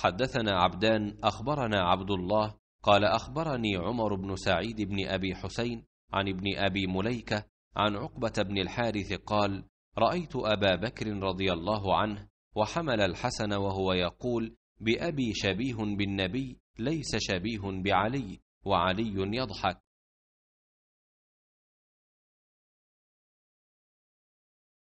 حدثنا عبدان اخبرنا عبد الله قال اخبرني عمر بن سعيد بن ابي حسين عن ابن ابي مليكه عن عقبه بن الحارث قال رايت ابا بكر رضي الله عنه وحمل الحسن وهو يقول بابي شبيه بالنبي ليس شبيه بعلي وعلي يضحك